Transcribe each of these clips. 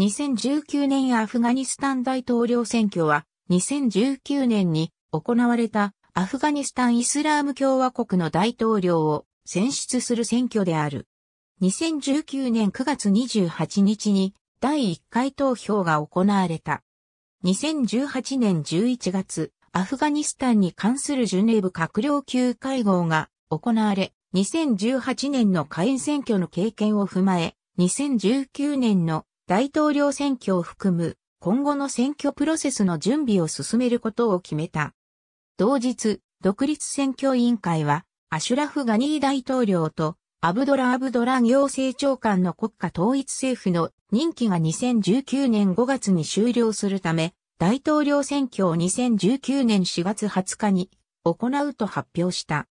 2019年アフガニスタン大統領選挙は、2019年に行われたアフガニスタンイスラーム共和国の大統領を選出する選挙である。2019年9月28日に第1回投票が行われた。2018年11月、アフガニスタンに関するジュネーブ閣僚級会合が行われ、2018年の下院選挙の経験を踏まえ、2019年の大統領選挙を含む今後の選挙プロセスの準備を進めることを決めた。同日、独立選挙委員会は、アシュラフ・ガニー大統領と、アブドラ・アブドラ行政長官の国家統一政府の任期が2019年5月に終了するため、大統領選挙を2019年4月20日に行うと発表した。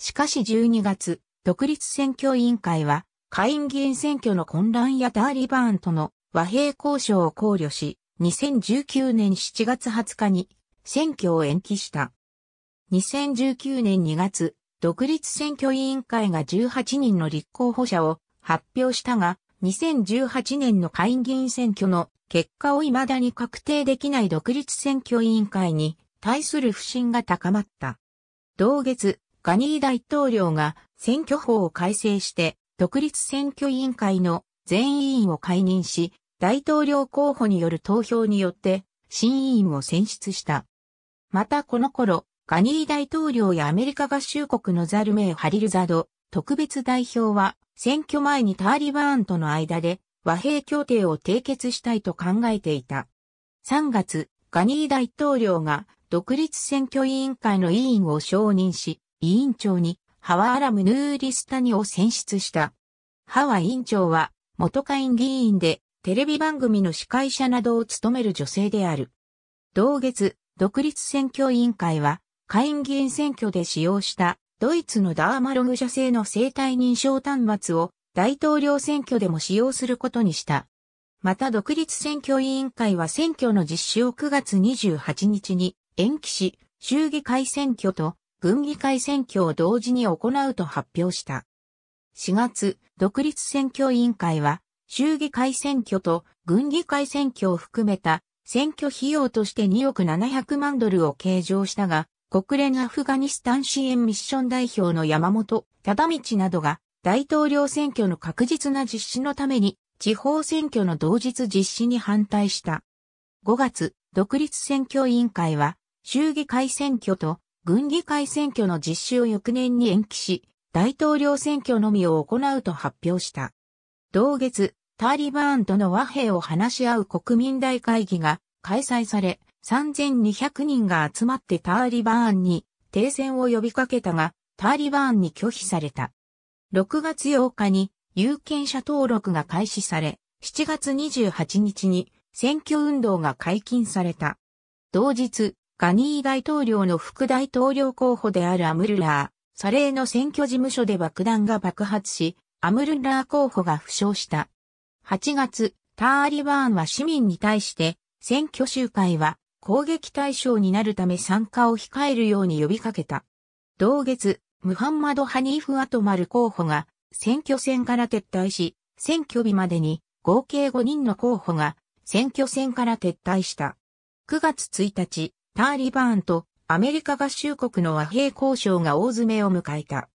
しかし12月、独立選挙委員会は、下院議員選挙の混乱やターリバーンとの和平交渉を考慮し、2019年7月20日に選挙を延期した。2019年2月、独立選挙委員会が18人の立候補者を発表したが、2018年の会議員選挙の結果を未だに確定できない独立選挙委員会に対する不信が高まった。同月、ガニー大統領が選挙法を改正して、独立選挙委員会の全委員を解任し、大統領候補による投票によって、新委員を選出した。またこの頃、ガニー大統領やアメリカ合衆国のザルメイ・ハリルザド、特別代表は、選挙前にターリバーンとの間で和平協定を締結したいと考えていた。3月、ガニー大統領が独立選挙委員会の委員を承認し、委員長にハワ・アラム・ヌーリスタニを選出した。ハワ委員長は元下院議員でテレビ番組の司会者などを務める女性である。同月、独立選挙委員会は、下院議員選挙で使用したドイツのダーマログ社製の生体認証端末を大統領選挙でも使用することにした。また独立選挙委員会は選挙の実施を9月28日に延期し、州議会選挙と軍議会選挙を同時に行うと発表した。4月、独立選挙委員会は衆議会選挙と軍議会選挙を含めた選挙費用として2億700万ドルを計上したが、国連アフガニスタン支援ミッション代表の山本忠道などが大統領選挙の確実な実施のために地方選挙の同日実施に反対した。5月、独立選挙委員会は衆議会選挙と軍議会選挙の実施を翌年に延期し、大統領選挙のみを行うと発表した。同月、タリバーンとの和平を話し合う国民大会議が開催され、3200人が集まってタリバーンに停戦を呼びかけたが、タリバーンに拒否された。6月8日に有権者登録が開始され、7月28日に選挙運動が解禁された。同日、ガニー大統領の副大統領候補であるアムルラー、サレーの選挙事務所で爆弾が爆発し、アムルラー候補が負傷した。8月、ターリバーンは市民に対して、選挙集会は攻撃対象になるため参加を控えるように呼びかけた。同月、ムハンマド・ハニーフ・アトマル候補が選挙戦から撤退し、選挙日までに合計5人の候補が選挙戦から撤退した。9月1日、ターリバーンとアメリカ合衆国の和平交渉が大詰めを迎えた。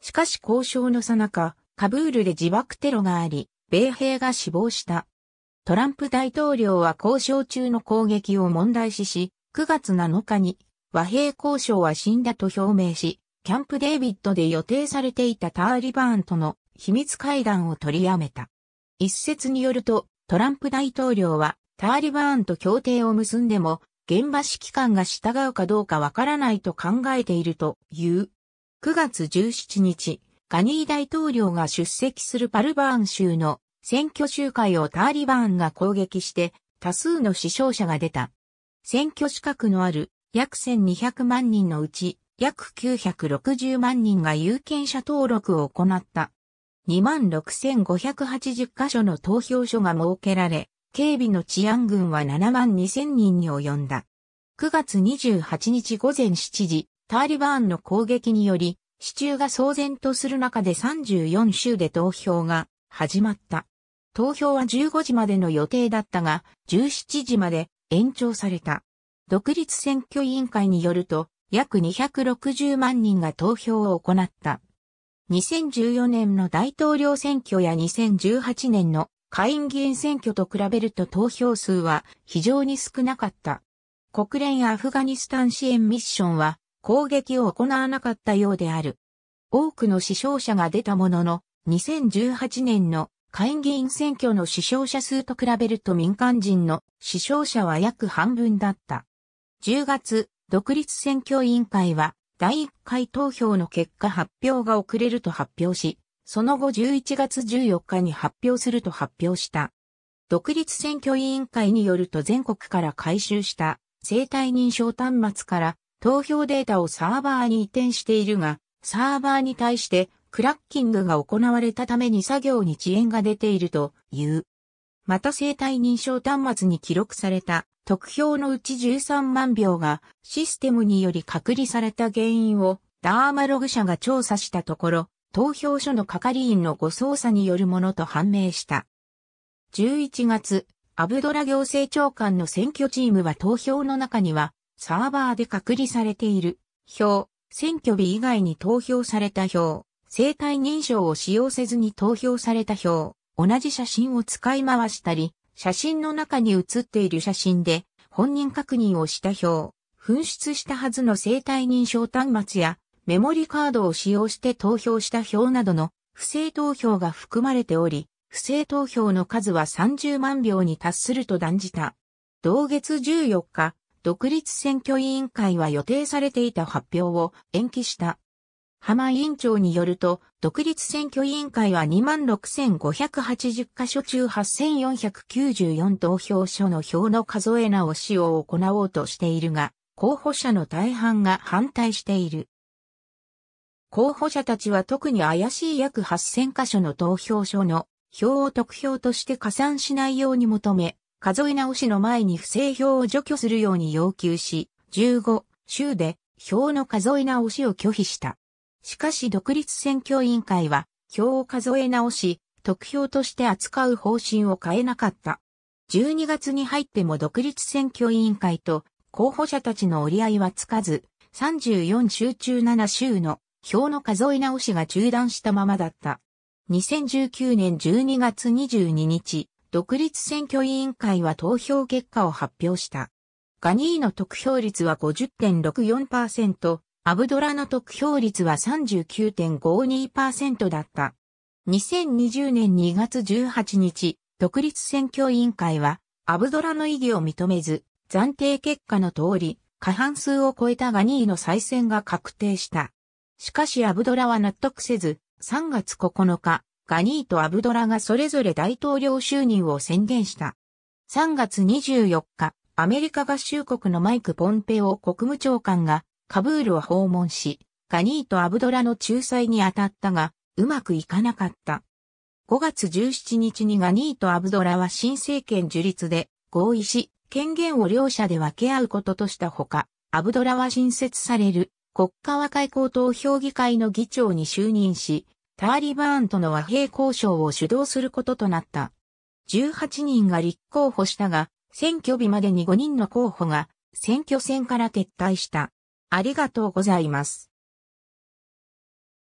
しかし交渉のさなか、カブールで自爆テロがあり、米兵が死亡した。トランプ大統領は交渉中の攻撃を問題視し、9月7日に和平交渉は死んだと表明し、キャンプデイビッドで予定されていたターリバーンとの秘密会談を取りやめた。一説によると、トランプ大統領はターリバーンと協定を結んでも、現場指揮官が従うかどうかわからないと考えているという。9月17日、ガニー大統領が出席するパルバーン州の選挙集会をターリバーンが攻撃して多数の死傷者が出た。選挙資格のある約1200万人のうち約960万人が有権者登録を行った。26,580カ所の投票所が設けられ、警備の治安軍は7万2000人に及んだ。9月28日午前7時、ターリバーンの攻撃により、支柱が騒然とする中で34州で投票が始まった。投票は15時までの予定だったが、17時まで延長された。独立選挙委員会によると、約260万人が投票を行った。2014年の大統領選挙や2018年の下院議員選挙と比べると投票数は非常に少なかった。国連アフガニスタン支援ミッションは攻撃を行わなかったようである。多くの死傷者が出たものの、2018年の会議員選挙の死傷者数と比べると民間人の死傷者は約半分だった。10月、独立選挙委員会は第1回投票の結果発表が遅れると発表し、その後11月14日に発表すると発表した。独立選挙委員会によると全国から回収した生体認証端末から投票データをサーバーに移転しているが、サーバーに対してクラッキングが行われたために作業に遅延が出ているという。また生体認証端末に記録された得票のうち13万票がシステムにより隔離された原因をダーマログ社が調査したところ、投票所の係員の誤操作によるものと判明した。11月、アブドラ行政長官の選挙チームは投票の中にはサーバーで隔離されている、票、選挙日以外に投票された票、生体認証を使用せずに投票された票、同じ写真を使い回したり、写真の中に写っている写真で本人確認をした票、紛失したはずの生体認証端末やメモリカードを使用して投票した票などの不正投票が含まれており、不正投票の数は30万票に達すると断じた。同月14日、独立選挙委員会は予定されていた発表を延期した。浜委員長によると、独立選挙委員会は26,580箇所中8,494投票所の票の数え直しを行おうとしているが、候補者の大半が反対している。候補者たちは特に怪しい約8,000箇所の投票所の票を得票として加算しないように求め、数え直しの前に不正票を除去するように要求し、15州で票の数え直しを拒否した。しかし独立選挙委員会は票を数え直し、得票として扱う方針を変えなかった。12月に入っても独立選挙委員会と候補者たちの折り合いはつかず、34州中7州の票の数え直しが中断したままだった。2019年12月22日、独立選挙委員会は投票結果を発表した。ガニーの得票率は50.64%、アブドラの得票率は39.52%だった。2020年2月18日、独立選挙委員会は、アブドラの意義を認めず、暫定結果の通り、過半数を超えたガニーの再選が確定した。しかしアブドラは納得せず、3月9日、ガニーとアブドラがそれぞれ大統領就任を宣言した。3月24日、アメリカ合衆国のマイク・ポンペオ国務長官がカブールを訪問し、ガニーとアブドラの仲裁に当たったが、うまくいかなかった。5月17日にガニーとアブドラは新政権樹立で合意し、権限を両者で分け合うこととしたほか、アブドラは新設される国家和解高等評議会の議長に就任し、ターリバーンとの和平交渉を主導することとなった。18人が立候補したが、選挙日までに5人の候補が選挙戦から撤退した。ありがとうございます。